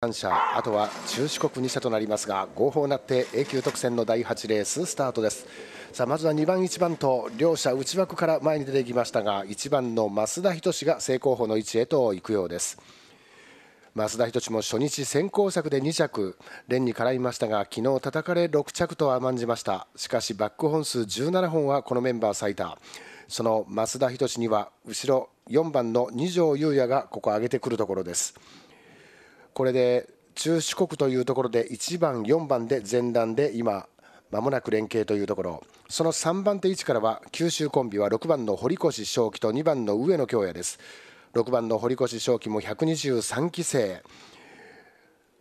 3社あとは中四国2社となりますが合法なって永久特選の第8レーススタートですさあまずは2番1番と両者内枠から前に出てきましたが1番の増田仁が正候補の位置へと行くようです増田仁も初日先行策で2着連に絡みましたが昨日叩かれ6着と甘んじましたしかしバック本数17本はこのメンバー最多その増田仁には後ろ4番の二条優也がここ上げてくるところですこれで中四国というところで1番、4番で前段で今、まもなく連携というところその3番手位置からは九州コンビは6番の堀越正輝と2番の上野京也です6番の堀越正輝も123期生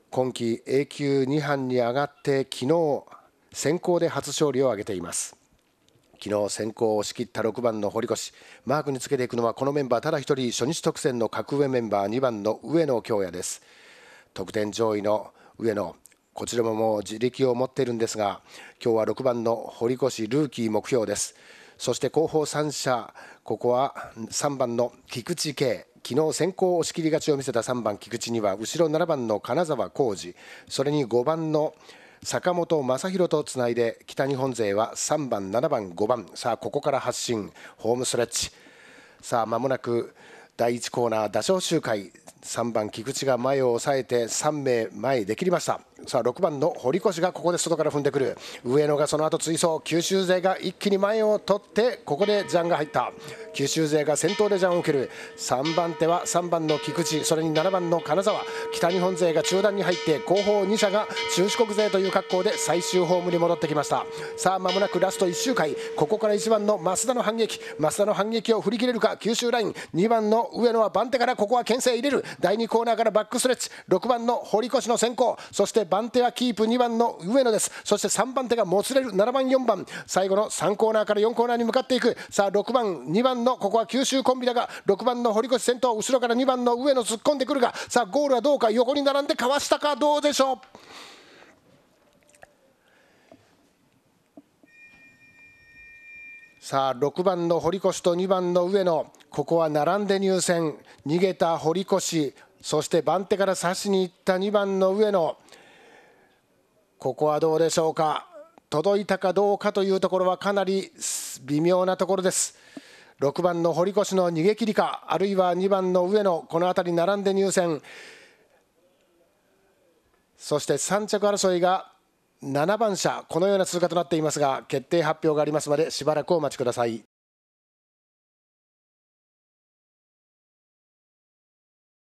今季 A 級2班に上がって昨日先行で初勝利を挙げています昨日先行を仕切った6番の堀越マークにつけていくのはこのメンバーただ1人初日特選の格上メンバー2番の上野京也です得点上位の上野こちらももう自力を持っているんですが今日は6番の堀越ルーキー目標ですそして後方3者ここは3番の菊池圭昨日先行押し切り勝ちを見せた3番菊池には後ろ7番の金沢浩二それに5番の坂本正宏とつないで北日本勢は3番7番5番さあここから発進ホームストレッチさあ間もなく第1コーナー打賞集会3番菊池が前を抑えて3名前で切りましたさあ6番の堀越がここで外から踏んでくる上野がその後追走九州勢が一気に前を取ってここでジャンが入った九州勢が先頭でジャンを受ける3番手は3番の菊池それに7番の金沢北日本勢が中段に入って後方2社が中四国勢という格好で最終ホームに戻ってきましたさあ間もなくラスト1周回ここから1番の増田の反撃増田の反撃を振り切れるか九州ライン2番の上野は番手からここは牽制入れる第2コーナーからバックストレッチ6番の堀越の先行そして番番手はキープ2番の上野ですそして3番手がもつれる7番4番最後の3コーナーから4コーナーに向かっていくさあ6番2番のここは九州コンビだが6番の堀越先頭後ろから2番の上野突っ込んでくるがさあゴールはどうか横に並んでかわしたかどうでしょうさあ6番の堀越と2番の上野ここは並んで入線逃げた堀越そして番手から差しに行った2番の上野ここはどうでしょうか届いたかどうかというところはかなり微妙なところです6番の堀越の逃げ切りかあるいは2番の上野この辺り並んで入線そして3着争いが7番車このような通過となっていますが決定発表がありますまでしばらくお待ちください。